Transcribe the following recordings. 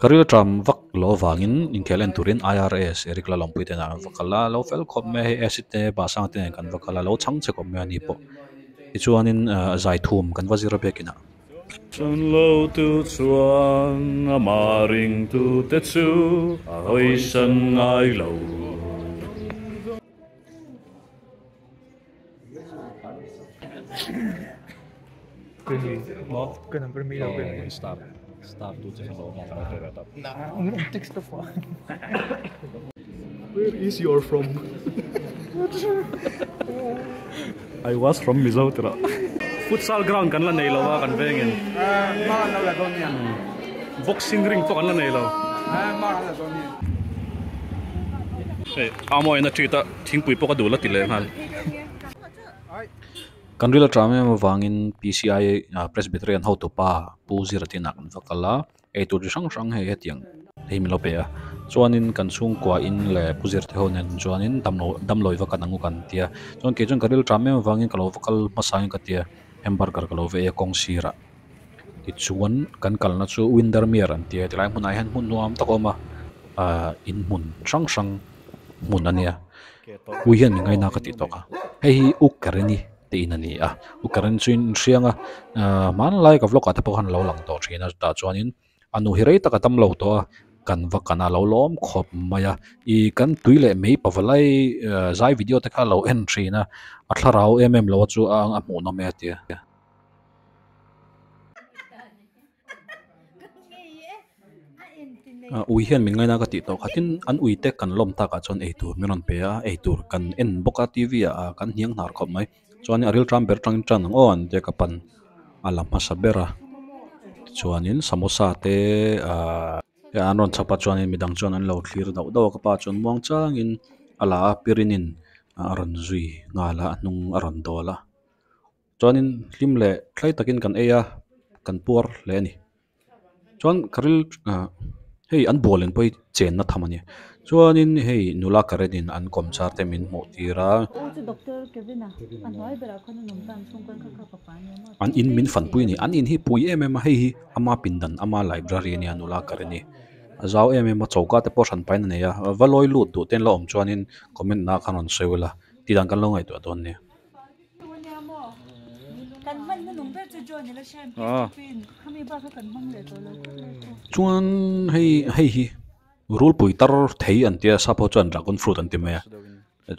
Karil tram vak lo vang in, wangin inkelen turin IRS erik la lompui tena vakala lo fel khom me he acid te ba sang te kan vakala lo chang che kom me ani po i chuanin uh, zai thum kan wazira bekina Chun lo tu chuan a ma tu te chu a hoi san ai lo Cái gì? Cái nằm bên mi đâu? Stop startdoeltje van Holland met de red-up. Nou, Where is your from? I was from Mizotra. Futsal ground kan la nei lo wa kan vengin. Ah, ma kan la don yan. Boxing ring to kan la nei lo. Ah, ma kan la don yan. Hey, amoy na chita thingpui poka dula tile han. kanrila trame ma vangin PCI ah, press betren ho to pa pu tinak kan nak vakala e eh, tur sang sang he hetiang heimi pe a ah. chuanin kan sung kwa in le puzir te honen chuanin damlo damloi va kan kan tia chuan ke chung karil trame ma vangin kalo vakal masang ka tia hamburger kalo ve ya kong sira ti chuan kan na chu winder mier an tia tilai mun ai han mun nuam takoma a ah, in mun sang sang mun ania uyan ya. ngai na ka ti toka hei uk ti in ani a ah, u karan chuin hrianga ah, ah, man lai ka vlog ata pawhan lo lang to thina ta chuanin anu hi rei taka tam lo to a kan va kana lo lom khop maya i kan tuile mei pawalai eh, zai video te kha lo en thina a thlarau mm lo chu ang a mu no me ti ui hian mình ngay na ka ti to khatin an ui te kan lom ta ka chon ei tur miron pe a ei tur kan en boka tv a kan hiang nar khop mai chuan aril tram ber tang chan ang on de kapan ala masabera chuan in samosa te a ya e anron chapa chuan in midang chuan an lo clear daw daw ka pa chuan mong chang in ala pirinin aran zui nga la nung aran dola chuan in lim le thlai takin kan eya kan por le ni chuan karil hei an bolen poi chen na thamani chuanin hei nula karenin an komchar temin hmuh tira an in min fanpui ni an in hi pui em em hei hi ama pindan ama library ni nula kareni zau em em chawka te porhan paina neya valoi lut tu ten la om chuanin comment na khan on sewela ti dang kan lo ngai tu ton ne chuan hei hei hi rule pui tar thei an tia sapo chuan dragon fruit an ti me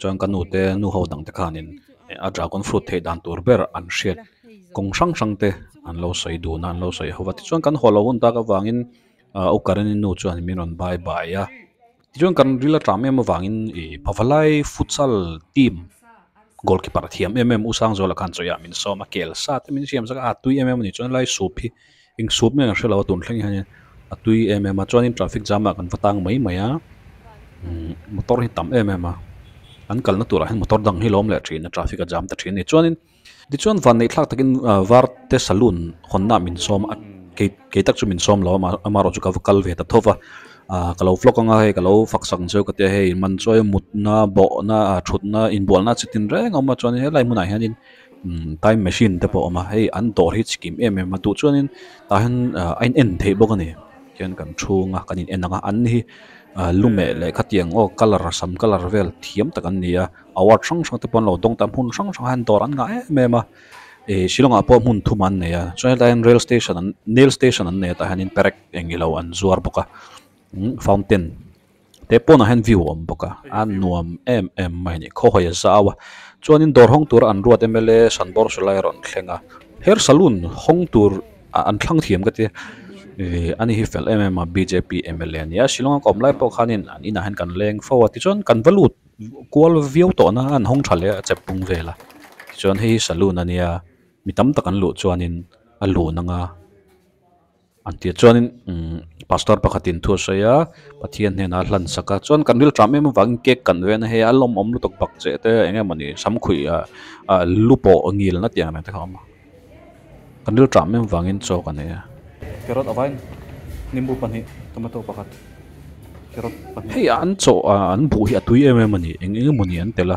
chuan kan nu te nu ho dang te khanin a dragon fruit thei dan tur ber an hriat kong sang sang te an lo sei du na an lo sei hova ti chuan kan holo hun ta ka wangin o à, karin nu chuan min on bye bye ya à. ti chuan kan rila tram em wangin e pavalai futsal team goalkeeper thiam em em usang zola kan choya à, min soma kel sa te min siam saka atui em em ni chuan lai supi ing sup me ngal hrelau tun thleng hian atui ờ, em em cho chuanin traffic jam a kan vatang mai mai a motor hit tam em em a an kalna tur han motor dang hi lom le thin traffic a jam ta thin ni chuanin ti chuan van nei thlak takin var te saloon khonna min som a ke ke tak chu min som lo ma amaro chu ka kal ve ta à, cái lâu vlog anga cái lâu phát cheu chơi cái he man mình mutna bo na na à, na in na tin bolna chitin re ngoma chuan he lai này hianin ừ, time machine te po mà hei anh dor hi chikim em em ma cho chuanin ta à, à, anh ein en thei bok này hian kan thunga kan in enanga an hi lume à, le ừ. khatiang o color sam color vel thiam tak an nia award à. sang sang te pon lo dong tam hun sang sang han dor an nga em mema e shilong apo mun thuman ne ya à. chuan line rail station an nail station an ne ta hanin perek engilo an zuar boka ừ, fountain te pon han view om boka an nuam em em mai ni kho hoya zawa chuan in dor hong tur an ruat mla sanbor sulai ron thlenga hair salon hong tur an thlang thiam ka te อันนี้ให้เฟลเอ็มเอ็มมาบีเจพีเอ็มเอลเนี่ยชิลงก็มลายพวกขานินอันนี้นะเห็นกันแรงฟ้าวที่ชนกันวัลุตกอลวิวต่อนะอันห้องทะเลจะปุ่งเวล่ะที่ชนให้สัลลูนันเนี่ยมีตั้มตะกันลุชวนนินอันลุนังอ่ะอันที่ชนินอืมพาสตอร์ปะกาินทัวเสียประเทีเนี่ยน่าหลั่นสกัดชนกันวิลทรัมเอ็มวังเกกกันเวนให้อาลมอมอมลุตกบักเจเตอร์เอ็งมันนี่สมคุยอ่ะอ่าลุปโอเงียลนัดยังไงที่เขามากันวิลทรัมเอ็มวังอินโซกันเนี่ย carrot avain nimbu panhi tomato pakat carrot panhi hey an cho an bu hi atui em em ani eng eng muni an tela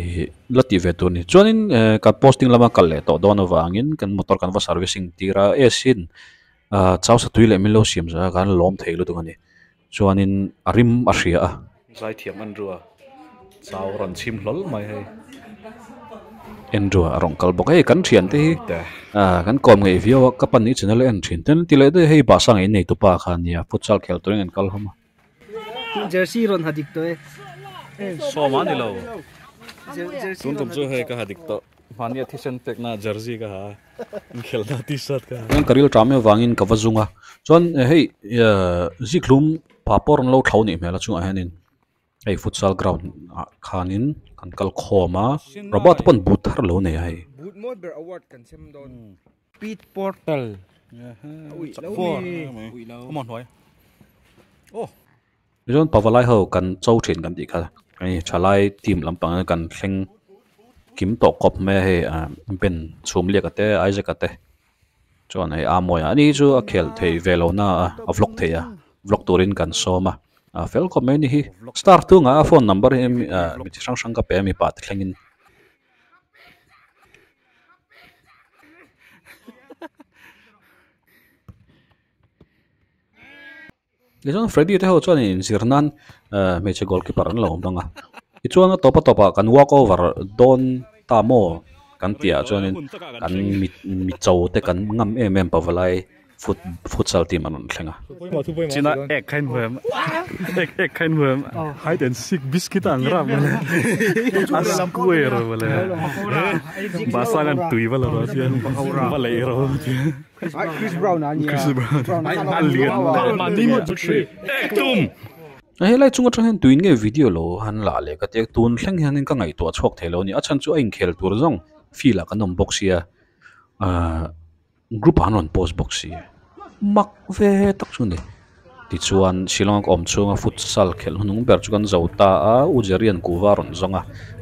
e lati ve tu ni in e, ka posting lama kal le to don awangin kan motor kan va servicing tira e sin a chau sa tui le milo siam za kan lom theilu tu ani chuanin arim a hria a zai thiam an rua chau ran chim lol mai hei Andrew rong kal bok kan thian te hi a kan kom ngei view ka pan ni channel en thian ten ti le de hey ba sang ei nei tu pa khan ya futsal khel turing en kal homa jersey ron hadik to e so ma ni lo tun tum chu he ka hadik to mania thisan pek na jersey ka ha khel na ti sat ka kan karil tame wangin ka wazunga à. chon hey ờ, ziklum papor lo thau ni mela chu a henin ไอฟุตซอลกราวน์คานินคันกลคอมาระบาดปนบุตาร์โลเนี่ยไอ้มอดเบอร์อวอร์ดกันเซมดอนปีดพอร์ตัลอุ้แล้วนีอ้ยแล้วขโมยโอ้ยูนปาวลายเฮากันโจ้าเชนกันดีค่ะไอ้ชาไลทีมลำปางกันเซ็งกิมตกกบแม่ให้อ่าเป็นชุมเลียกันเต่ไอ้จะกันเต่ชวนไอ้อามวยอันนี้ชัวเคลเทเวลน่าอัฟล็อกเทียอัฟล็อกตัวรินกันโซมา a fel comment hi star tu nga phone number em, mi mi chi sang sang ka pe mi pa thlengin Lejon Freddy te ho chuan in zirnan me che goalkeeper an lawm không? Ti chuan a topa topa can walk over don tamo can tia chuan in kan mi mi chau te kan ngam em em vây foot futsal team anon thlenga china ek khain huem ek ek khain huem oh. hide and seek biscuit ang ram le asam kuwe ro le basangan tui wala ro sian wala ro chris brown ania chris brown alien manimo tree ek tum a eh, helai chunga thang hen tuin nge video lo han la le ka tek tun thleng hian in ka ngai to chhok thelo ni achan chu a in khel tur zong fila ka nom boxia a ah, group anon post box si mak ve tak chu ni ti chuan shillong om chunga futsal khel hunung ber chukan zota a ujerian kuwaron zonga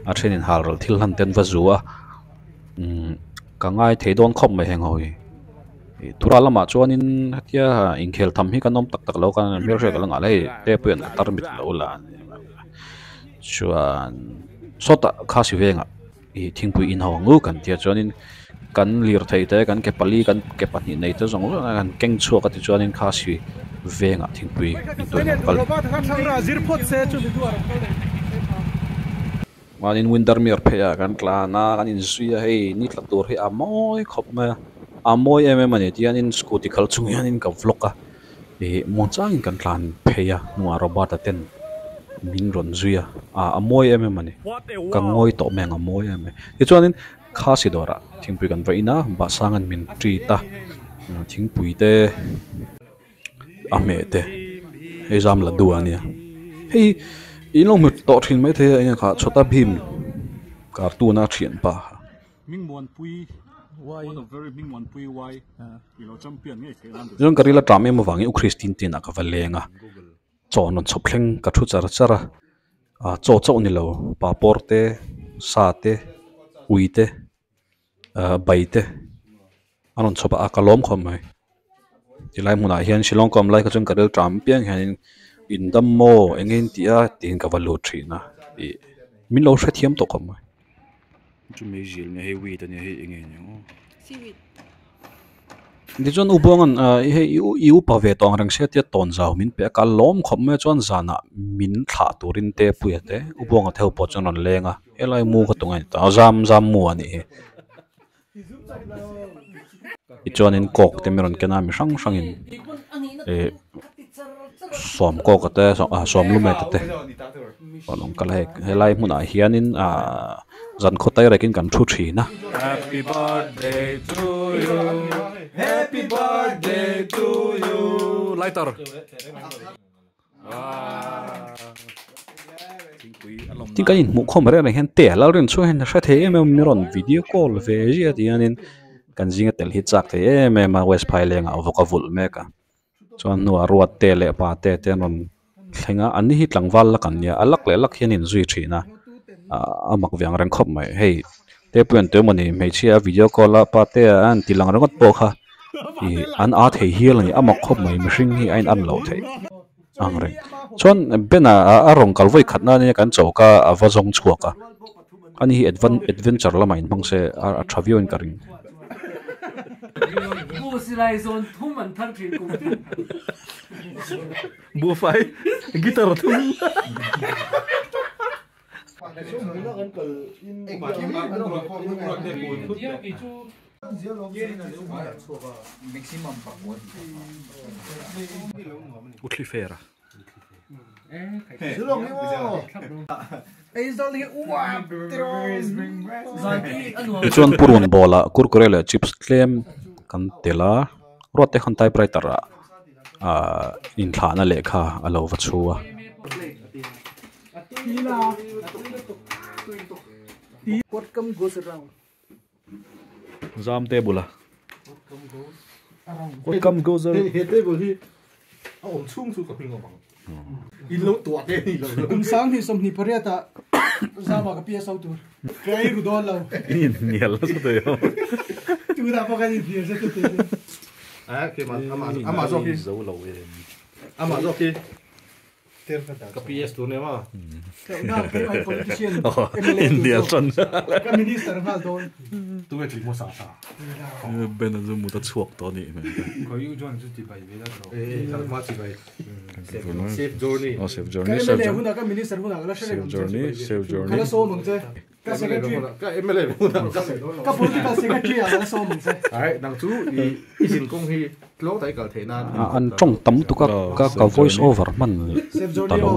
a thenin halral thil han ten vazuwa um mm, kangai theidon khom me heng hoi e, thura lama chuanin hatia in khel tham hi kanom tak tak lo kan mer hre kalanga le te puan tar mit lo la chuan sota khasi venga i e, thingpui in ho ngu kan tia chuanin kan lir thei te kan ke pali kan ke pahnih nei te zawng zawng kan keng chhuak ati chuanin kha si vengah thingpui intuin kal manin winter mir pheya kan tlana kan in zuia à, hei ni tlatur hi à, amawi khop ma amawi à, em em ani tian in scooty khal chungian in kan vlog a e monchang in kan tlan pheya nuwa robot ten min ron zuia a amawi em em ani kan ngoi to meng amawi em e chuanin kha si dora thingpui kan vaina ba sangan min tri ta thingpui te a me te exam la du ania hei in long mut to thin mai the ania kha chota bhim cartoon a thian pa ming mon pui zong karila tram em wangi u kristin tin aka valenga chon on chopleng ka thu chara chara a ah, cho cho ni lo pa porte sa uite Ờ, baite anon chopa akalom khom mai tilai muna hian shilong kom lai ka chung karel tram piang hian in dam mo engin tia tin ka valu thri na i min lo hrethiam to kom mai chu me jil ne he wit ne he engin ngo si wit đi chọn ubongan à he iu iu pa ve tong rang se tia ton zau min pe ka lom khom me chọn zana min thla turin te puya te ubonga theu po chon on lenga elai mu ka tunga ta jam jam mu ani chuanin kok te meron kena mi hrang hrangin e som ko ka te som lu me te olong kala he helai mun a hianin a zan khotai rekin kan thu thi na happy birthday to you happy birthday to you lighter ah thì cái mũ không mà này hen tẻ lao lên xuống hen sẽ thế em em nhớ video call về gì thì anh em cần gì cái tel hit chắc thế em em mà west pile lên ngạo vọc vụt mẹ cả cho anh nói ruột tè lệ bà tè tè non thành á anh hit lăng val là cần nhà alak lệ lắc hiện in duy trì na à à mặc việc rèn khóc mày hey thế bữa tôi mà này mấy chia video call là bà tè anh thì lăng rong bắt bộ ha thì anh á thấy hiền là à mặc khóc mày mình sinh hi anh ăn lâu thấy ang reng chuan bena a rong kal voi khatna ni kan chawka awa zong chuaka ani hi adventure lama in mang se a thavio in karin bu silai zon thum an thar thi kum bu fai gitar thum Utli fera chuan purun bola kurkure le chips tlem kan tela rote khan tai prai tara a à, in thana le kha alo va chuwa what come goes around bula what come goes around he te bo hi a om chung chu ka ping in lo tua te ni lo um sang ni som ni pare ta zama ka pia sau tur kai ru do lo ni ni la so to yo tu da pa ka ni pia sa to te a ah, ke ma ama ama zo ki e. zo Kapiyes tu nema. Na, kai politician. India tron. Ka minister val don. Tu ve tlik mo sa sa. Ben azu muta chuak to ni men. Ko yu jon chu ti bai vela tro. Eh, thar ma ti bai. Safe journey. Oh, safe journey. Ka le huna ka minister journey. la share. Safe journey, safe journey. Kala so mong che ka secretary ka mla bu na ka political secretary ala som se ai nang chu i isin kong hi tlo tai kal thena an tong tam tu ka voice over man save journey